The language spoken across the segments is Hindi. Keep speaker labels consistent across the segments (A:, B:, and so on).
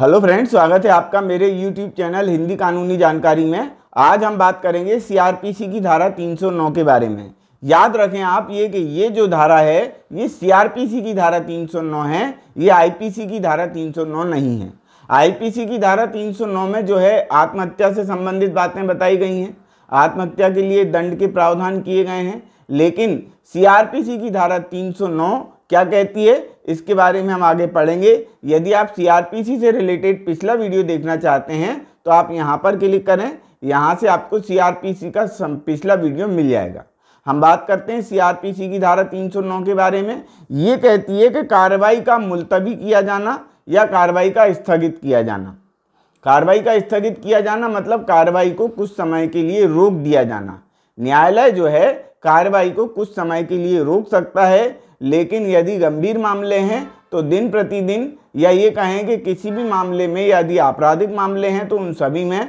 A: हेलो फ्रेंड्स स्वागत है आपका मेरे यूट्यूब चैनल हिंदी कानूनी जानकारी में आज हम बात करेंगे सीआरपीसी की धारा 309 के बारे में याद रखें आप ये कि ये जो धारा है ये सीआरपीसी की धारा 309 है ये आईपीसी की धारा 309 नहीं है आईपीसी की धारा 309 में जो है आत्महत्या से संबंधित बातें बताई गई हैं आत्महत्या के लिए दंड के प्रावधान किए गए हैं लेकिन सी की धारा तीन क्या कहती है इसके बारे में हम आगे पढ़ेंगे यदि आप सीआरपीसी से रिलेटेड पिछला वीडियो देखना चाहते हैं तो आप यहाँ पर क्लिक करें यहाँ से आपको सीआरपीसी का पिछला वीडियो मिल जाएगा हम बात करते हैं सीआरपीसी की धारा 309 के बारे में ये कहती है कि कार्रवाई का मुलतवी किया जाना या कार्रवाई का स्थगित किया जाना कार्रवाई का स्थगित किया जाना मतलब कार्रवाई को कुछ समय के लिए रोक दिया जाना न्यायालय जो है कार्रवाई को कुछ समय के लिए रोक सकता है लेकिन यदि गंभीर मामले हैं तो दिन प्रतिदिन या ये कहें कि किसी भी मामले में यदि आपराधिक मामले हैं तो उन सभी में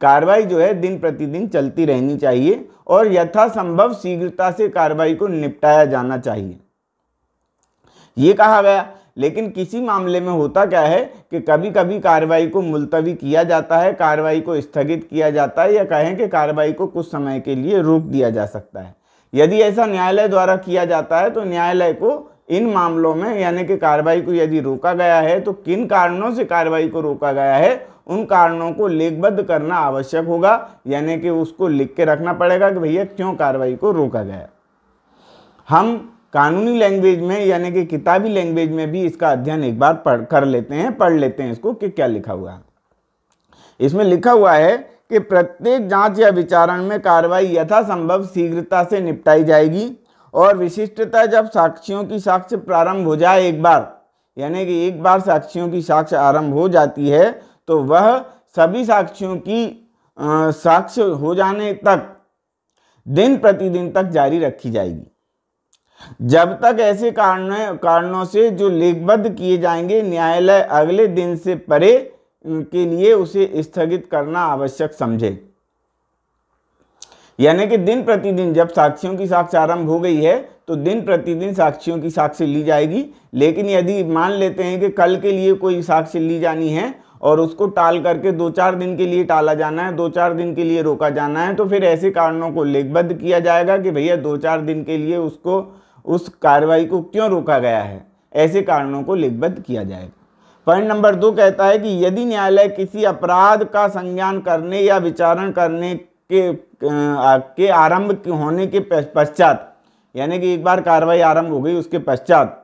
A: कार्रवाई जो है दिन प्रतिदिन चलती रहनी चाहिए और यथासंभव शीघ्रता से कार्रवाई को निपटाया जाना चाहिए ये कहा गया लेकिन किसी मामले में होता क्या है कि कभी कभी कार्रवाई को मुलतवी किया जाता है कार्रवाई को स्थगित किया जाता है या कहें कि कार्रवाई को कुछ समय के लिए रोक दिया जा सकता है यदि ऐसा न्यायालय द्वारा किया जाता है तो न्यायालय को इन मामलों में यानी कि कार्रवाई को यदि रोका गया है तो किन कारणों से कार्रवाई को रोका गया है उन कारणों को लेखबद्ध करना आवश्यक होगा यानी कि उसको लिख के रखना पड़ेगा कि भैया क्यों कार्रवाई को रोका गया हम कानूनी लैंग्वेज में यानी कि किताबी लैंग्वेज में भी इसका अध्ययन एक बार पढ़ कर लेते हैं पढ़ लेते हैं इसको कि क्या लिखा हुआ है इसमें लिखा हुआ है कि प्रत्येक जांच या विचारण में कार्रवाई यथासंभव शीघ्रता से निपटाई जाएगी और विशिष्टता जब साक्षियों की साक्ष्य प्रारंभ हो जाए एक बार यानी कि एक बार साक्षियों की साक्ष्य आरंभ हो जाती है तो वह सभी साक्षियों की साक्ष्य हो जाने तक दिन प्रतिदिन तक जारी रखी जाएगी जब तक ऐसे कारण कारणों से जो लेखबद्ध किए जाएंगे न्यायालय अगले दिन से परे के लिए उसे स्थगित करना आवश्यक समझे यानी कि दिन प्रतिदिन जब साक्षियों की साक्ष आरंभ हो गई है तो दिन प्रतिदिन साक्षियों की साक्ष्य ली जाएगी लेकिन यदि मान लेते हैं कि कल के लिए कोई साक्ष्य ली जानी है और उसको टाल करके दो चार दिन के लिए टाला जाना है दो चार दिन के लिए रोका जाना है तो फिर ऐसे कारणों को लेखबद्ध किया जाएगा कि भैया दो चार दिन के लिए उसको उस कार्रवाई को क्यों रोका गया है ऐसे कारणों को लेखबद्ध किया जाएगा पॉइंट नंबर दो कहता है कि यदि न्यायालय किसी अपराध का संज्ञान करने या विचारण करने के के आरंभ होने के पश्चात यानी कि एक बार कार्रवाई आरंभ हो गई उसके पश्चात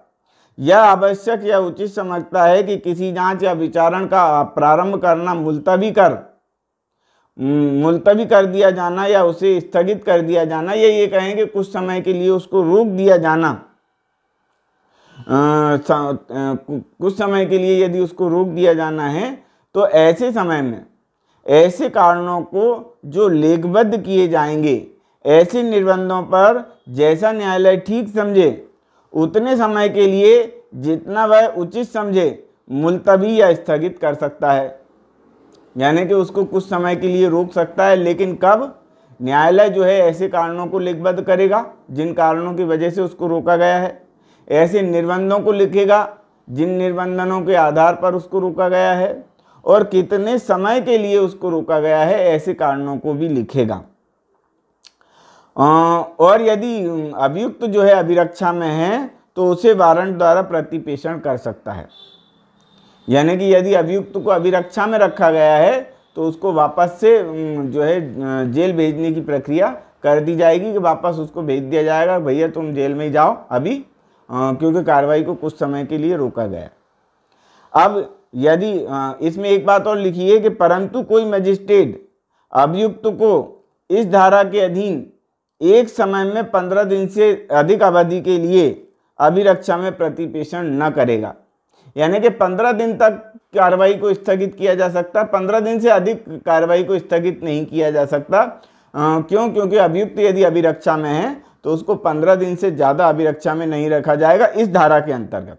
A: यह आवश्यक या उचित समझता है कि किसी जांच या विचारण का प्रारंभ करना मुलतवी कर मुलतवी कर दिया जाना या उसे स्थगित कर दिया जाना या ये कहें कि कुछ समय के लिए उसको रोक दिया जाना कुछ समय के लिए यदि उसको रोक दिया जाना है तो ऐसे समय में ऐसे कारणों को जो लेखबद्ध किए जाएंगे ऐसे निर्बंधों पर जैसा न्यायालय ठीक समझे उतने समय के लिए जितना वह उचित समझे मुलतवी या स्थगित कर सकता है यानी कि उसको कुछ समय के लिए रोक सकता है लेकिन कब न्यायालय जो है ऐसे कारणों को लिखबद्ध करेगा जिन कारणों की वजह से उसको रोका गया है ऐसे निर्बंधों को लिखेगा जिन निर्बंधनों के आधार पर उसको रोका गया है और कितने समय के लिए उसको रोका गया है ऐसे कारणों को भी लिखेगा और यदि अभियुक्त जो है अभिरक्षा में है तो उसे वारंट द्वारा प्रतिपेषण कर सकता है यानी कि यदि अभियुक्त को अभिरक्षा में रखा गया है तो उसको वापस से जो है जेल भेजने की प्रक्रिया कर दी जाएगी कि वापस उसको भेज दिया जाएगा भैया तुम जेल में ही जाओ अभी क्योंकि कार्रवाई को कुछ समय के लिए रोका गया अब यदि इसमें एक बात और लिखी है कि परंतु कोई मजिस्ट्रेट अभियुक्त को इस धारा के अधीन एक समय में पंद्रह दिन से अधिक अवधि के लिए अभिरक्षा में प्रतिपेषण न करेगा यानी कि पंद्रह दिन तक कार्रवाई को स्थगित किया जा सकता पंद्रह दिन से अधिक कार्रवाई को स्थगित नहीं किया जा सकता क्यों क्योंकि अभियुक्त यदि अभिरक्षा में है तो उसको पंद्रह दिन से ज़्यादा अभिरक्षा में नहीं रखा जाएगा इस धारा के अंतर्गत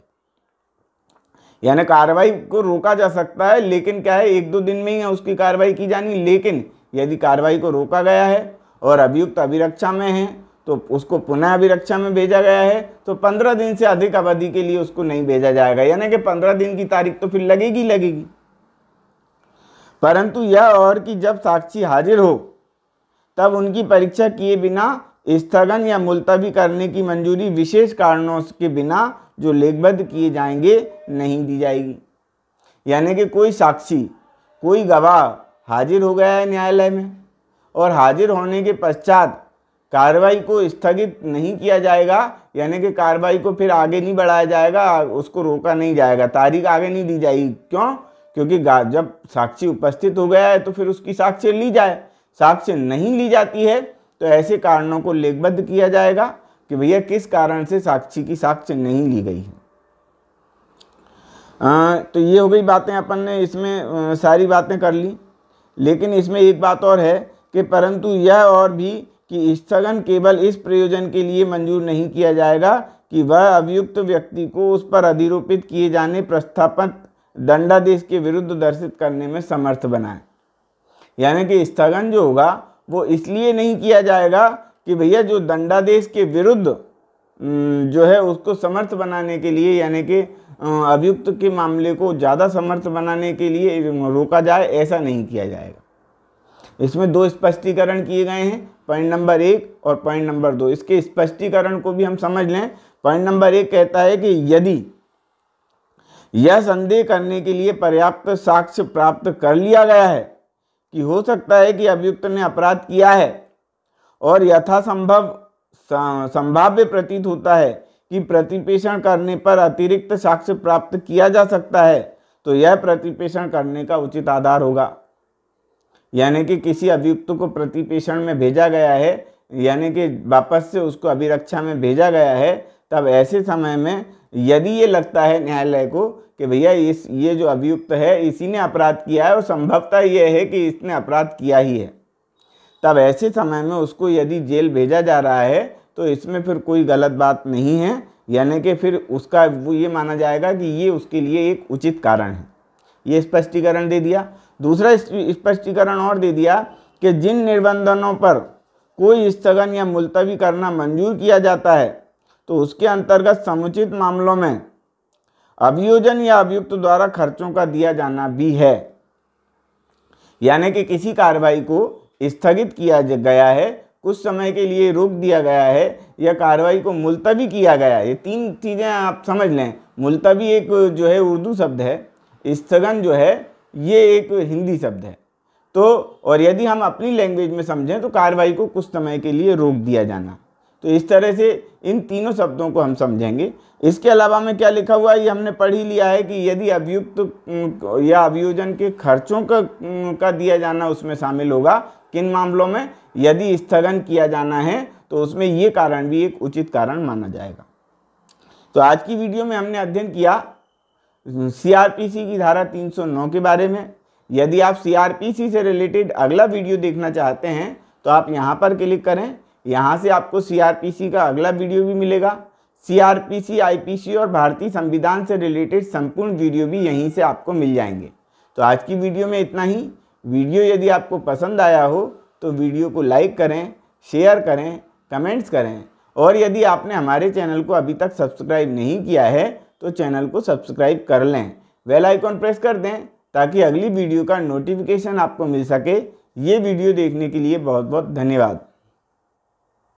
A: यानी कार्रवाई को रोका जा सकता है लेकिन क्या है एक दो दिन में ही उसकी कार्रवाई की जानी लेकिन यदि कार्रवाई को रोका गया है और अभियुक्त अभिरक्षा में है तो उसको पुनः अभिरक्षा में भेजा गया है तो पंद्रह दिन से अधिक अवधि के लिए उसको नहीं भेजा जाएगा यानी कि पंद्रह दिन की तारीख तो फिर लगेगी लगेगी परंतु यह और कि जब साक्षी हाजिर हो तब उनकी परीक्षा किए बिना स्थगन या मुलतवी करने की मंजूरी विशेष कारणों के बिना जो लेखबद्ध किए जाएंगे नहीं दी जाएगी यानी कि कोई साक्षी कोई गवाह हाजिर हो गया है न्यायालय में और हाजिर होने के पश्चात कार्रवाई को स्थगित नहीं किया जाएगा यानी कि कार्रवाई को फिर आगे नहीं बढ़ाया जाएगा उसको रोका नहीं जाएगा तारीख आगे नहीं दी जाएगी क्यों क्योंकि जब साक्षी उपस्थित हो गया है तो फिर उसकी साक्ष्य ली जाए साक्ष्य नहीं ली जाती है तो ऐसे कारणों को लेखबद्ध किया जाएगा कि भैया किस कारण से साक्षी की साक्ष्य नहीं ली गई है आ, तो ये हो गई बातें अपन ने इसमें आ, सारी बातें कर ली लेकिन इसमें एक बात और है कि परंतु यह और भी कि स्थगन केवल इस प्रयोजन के लिए मंजूर नहीं किया जाएगा कि वह अभियुक्त व्यक्ति को उस पर अधिरोपित किए जाने प्रस्थापित दंडादेश के विरुद्ध दर्शित करने में समर्थ बनाए यानी कि स्थगन जो होगा वो इसलिए नहीं किया जाएगा कि भैया जो दंडादेश के विरुद्ध जो है उसको समर्थ बनाने के लिए यानी कि अभियुक्त के मामले को ज़्यादा समर्थ बनाने के लिए रोका जाए ऐसा नहीं किया जाएगा इसमें दो स्पष्टीकरण किए गए हैं पॉइंट नंबर एक और पॉइंट नंबर दो इसके स्पष्टीकरण को भी हम समझ लें पॉइंट नंबर एक कहता है कि यदि यह संदेह करने के लिए पर्याप्त साक्ष्य प्राप्त कर लिया गया है कि हो सकता है कि अभियुक्त ने अपराध किया है और यथासंभव संभाव्य प्रतीत होता है कि प्रतिपेषण करने पर अतिरिक्त साक्ष्य प्राप्त किया जा सकता है तो यह प्रतिपेषण करने का उचित आधार होगा यानी कि किसी अभियुक्त को प्रतिपेषण में भेजा गया है यानी कि वापस से उसको अभिरक्षा में भेजा गया है तब ऐसे समय में यदि ये लगता है न्यायालय को कि भैया इस ये जो अभियुक्त है इसी ने अपराध किया है और संभवतः यह है कि इसने अपराध किया ही है तब ऐसे समय में उसको यदि जेल भेजा जा रहा है तो इसमें फिर कोई गलत बात नहीं है यानी कि फिर उसका वो ये माना जाएगा कि ये उसके लिए एक उचित कारण है ये स्पष्टीकरण दे दिया दूसरा स्पष्टीकरण और दे दिया कि जिन निर्बंधनों पर कोई स्थगन या मुलतवी करना मंजूर किया जाता है तो उसके अंतर्गत समुचित मामलों में अभियोजन या अभियुक्त द्वारा खर्चों का दिया जाना भी है यानी कि किसी कार्रवाई को स्थगित किया गया है कुछ समय के लिए रोक दिया गया है या कार्रवाई को मुलतवी किया गया है ये तीन चीज़ें आप समझ लें मुलतवी एक जो है उर्दू शब्द है स्थगन जो है ये एक हिंदी शब्द है तो और यदि हम अपनी लैंग्वेज में समझें तो कार्रवाई को कुछ समय के लिए रोक दिया जाना तो इस तरह से इन तीनों शब्दों को हम समझेंगे इसके अलावा में क्या लिखा हुआ है ये हमने पढ़ ही लिया है कि यदि अभियुक्त या अभियोजन के खर्चों का का दिया जाना उसमें शामिल होगा किन मामलों में यदि स्थगन किया जाना है तो उसमें ये कारण भी एक उचित कारण माना जाएगा तो आज की वीडियो में हमने अध्ययन किया सीआरपीसी की धारा 309 के बारे में यदि आप सीआरपीसी से रिलेटेड अगला वीडियो देखना चाहते हैं तो आप यहाँ पर क्लिक करें यहाँ से आपको सीआरपीसी का अगला वीडियो भी मिलेगा सीआरपीसी, आईपीसी और भारतीय संविधान से रिलेटेड संपूर्ण वीडियो भी यहीं से आपको मिल जाएंगे तो आज की वीडियो में इतना ही वीडियो यदि आपको पसंद आया हो तो वीडियो को लाइक करें शेयर करें कमेंट्स करें और यदि आपने हमारे चैनल को अभी तक सब्सक्राइब नहीं किया है तो चैनल को सब्सक्राइब कर लें वेल आइकॉन प्रेस कर दें ताकि अगली वीडियो का नोटिफिकेशन आपको मिल सके ये वीडियो देखने के लिए बहुत बहुत धन्यवाद